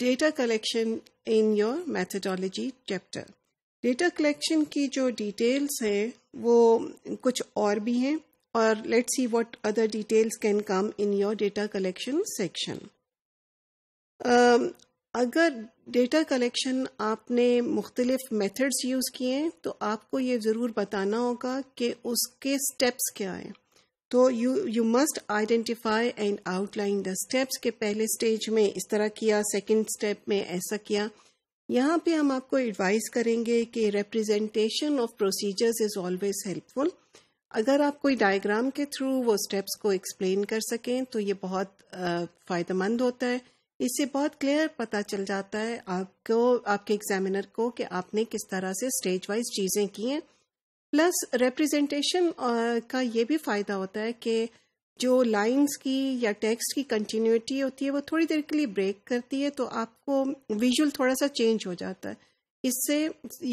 data collection in your methodology chapter data collection की जो details हैं वो कुछ और भी हैं और see see other other details can come in your data collection section अगर डेटा कलेक्शन आपने मुख्तलिफ methods यूज़ किए हैं तो आपको ये ज़रूर बताना होगा कि उसके स्टेप्स क्या हैं तो you you must identify and outline the steps के पहले स्टेज में इस तरह किया सेकंड स्टेप में ऐसा किया यहाँ पे हम आपको एडवाइस करेंगे कि representation of procedures is always helpful अगर आप कोई डायग्राम के थ्रू वो स्टेप्स को एक्सप्लेन कर सकें तो ये बहुत फ़ायदेमंद होता है इससे बहुत क्लियर पता चल जाता है आपको आपके एग्जामिनर को कि आपने किस तरह से स्टेज वाइज चीज़ें की हैं प्लस रिप्रेजेंटेशन का ये भी फ़ायदा होता है कि जो लाइंस की या टेक्स्ट की कंटिन्यूटी होती है वो थोड़ी देर के लिए ब्रेक करती है तो आपको विजुअल थोड़ा सा चेंज हो जाता है इससे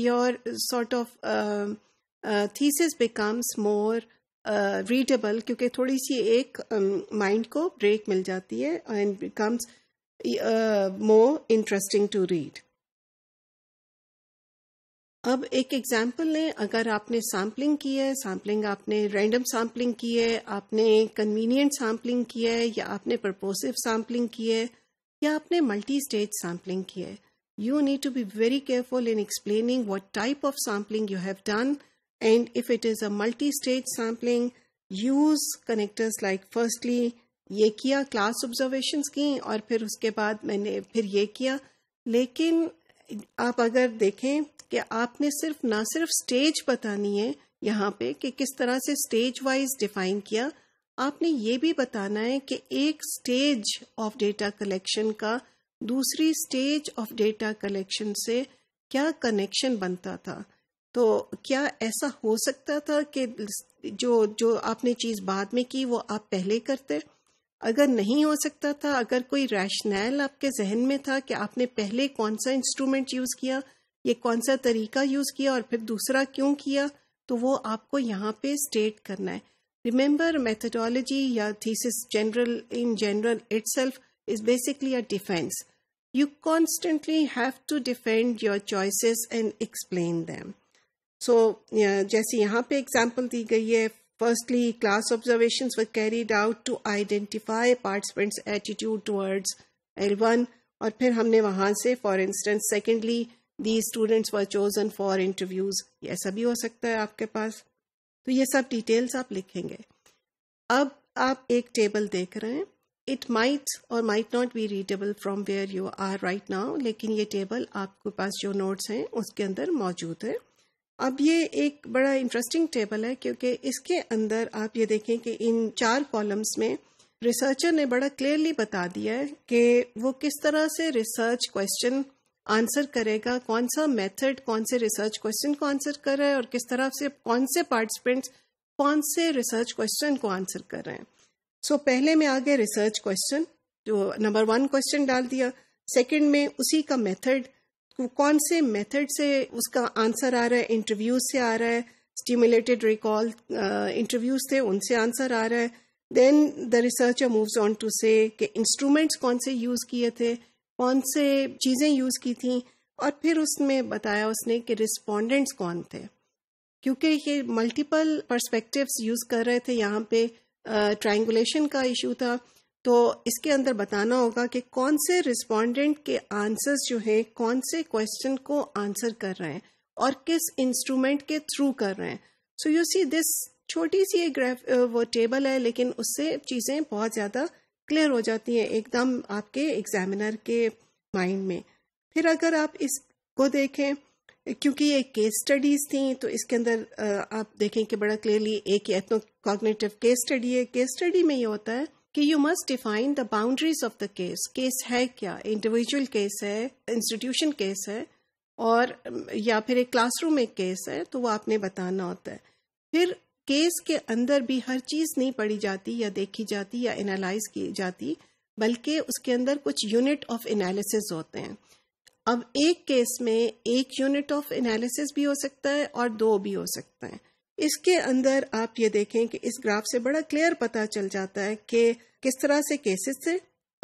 your sort of thesis becomes more readable क्योंकि थोड़ी सी एक माइंड um, को ब्रेक मिल जाती है and becomes more interesting to read अब एक एग्जाम्पल लें अगर आपने सैम्पलिंग की है सैम्पलिंग आपने रैंडम सैम्पलिंग की है आपने कन्वीनियंट सैम्पलिंग की है या आपने प्रपोसिव सैम्पलिंग की है या आपने मल्टी स्टेज सैम्पलिंग की है you need to be very careful in explaining what type of sampling you have done and if it is a multi stage sampling use connectors like firstly ये किया class observation की और फिर उसके बाद मैंने फिर ये किया लेकिन आप अगर देखें कि आपने सिर्फ ना सिर्फ स्टेज बतानी है यहाँ पे कि किस तरह से स्टेज वाइज डिफाइन किया आपने ये भी बताना है कि एक स्टेज ऑफ डेटा कलेक्शन का दूसरी स्टेज ऑफ डेटा कलेक्शन से क्या कनेक्शन बनता था तो क्या ऐसा हो सकता था कि जो जो आपने चीज़ बाद में की वो आप पहले करते अगर नहीं हो सकता था अगर कोई रैशनैल आपके जहन में था कि आपने पहले कौन सा इंस्ट्रूमेंट यूज़ किया ये कौन सा तरीका यूज किया और फिर दूसरा क्यों किया तो वो आपको यहाँ पे स्टेट करना है रिमेंबर मेथडोलॉजी या thesis general in general itself is basically a defence you constantly have to defend your choices and explain them so जैसे यहाँ पे एग्जाम्पल दी गई है firstly class observation were carried out to identify participants attitude towards L one और फिर हमने वहां से for instance secondly the students were chosen for interviews ऐसा भी हो सकता है आपके पास तो ये सब डिटेल्स आप लिखेंगे अब आप एक टेबल देख रहे हैं इट माइट और might not be readable from where you are right now लेकिन ये टेबल आपके पास जो नोट्स हैं उसके अंदर मौजूद है अब ये एक बड़ा इंटरेस्टिंग टेबल है क्योंकि इसके अंदर आप ये देखें कि इन चार कॉलम्स में रिसर्चर ने बड़ा क्लियरली बता दिया है कि वो किस तरह से रिसर्च क्वेश्चन आंसर करेगा कौन सा मेथड कौन से रिसर्च क्वेश्चन को आंसर कर रहा है और किस तरह से कौन से पार्टिसिपेंट्स कौन से रिसर्च क्वेश्चन को आंसर कर रहे हैं सो so, पहले में आ गए रिसर्च क्वेश्चन जो नंबर वन क्वेश्चन डाल दिया सेकंड में उसी का मेथड कौन से मेथड से उसका आंसर आ रहा है इंटरव्यूज से आ रहा है स्टिमुलेटेड रिकॉल इंटरव्यूज थे उनसे आंसर आ रहा है then the researcher moves on to say कि इंस्ट्रूमेंट्स कौन से यूज किए थे कौन से चीज़ें यूज़ की थी और फिर उसमें बताया उसने कि रिस्पोंडेंट्स कौन थे क्योंकि ये मल्टीपल पर्सपेक्टिव्स यूज़ कर रहे थे यहाँ पे ट्राइंगुलेशन का इशू था तो इसके अंदर बताना होगा कि कौन से रिस्पोंडेंट के आंसर्स जो हैं कौन से क्वेश्चन को आंसर कर रहे हैं और किस इंस्ट्रूमेंट के थ्रू कर रहे हैं सो यू सी दिस छोटी सी ग्राफ वो टेबल है लेकिन उससे चीज़ें बहुत ज़्यादा क्लियर हो जाती है एकदम आपके एग्जामिनर के माइंड में फिर अगर आप इसको देखें क्योंकि ये केस स्टडीज थी तो इसके अंदर आप देखें कि बड़ा क्लियरली एक एथनो कॉग्नेटिव केस स्टडी है केस स्टडी में ये होता है कि you must define the boundaries of the case case है क्या इंडिविजुअल केस है इंस्टीट्यूशन केस है और या फिर एक क्लासरूम में केस है तो वो आपने बताना होता है फिर केस के अंदर भी हर चीज नहीं पढ़ी जाती या देखी जाती या एनालाइज की जाती बल्कि उसके अंदर कुछ यूनिट ऑफ एनालिसिस होते हैं अब एक केस में एक यूनिट ऑफ एनालिसिस भी हो सकता है और दो भी हो सकता है इसके अंदर आप ये देखें कि इस ग्राफ से बड़ा क्लियर पता चल जाता है कि किस तरह से केसेस थे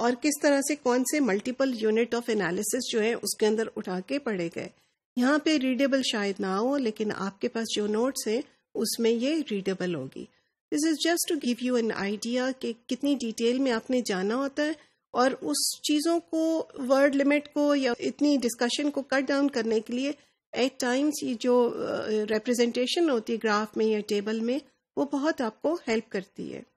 और किस तरह से कौन से मल्टीपल यूनिट ऑफ एनालिसिस जो है उसके अंदर उठा के पढ़े गए यहाँ पे रीडेबल शायद ना हो लेकिन आपके पास जो नोट्स हैं उसमें ये रीडेबल होगी this is just to give you an idea कि कितनी डिटेल में आपने जाना होता है और उस चीज़ों को वर्ड लिमिट को या इतनी डिस्कशन को कट डाउन करने के लिए एट टाइम्स ये जो रिप्रेजेंटेशन uh, होती है ग्राफ में या टेबल में वो बहुत आपको हेल्प करती है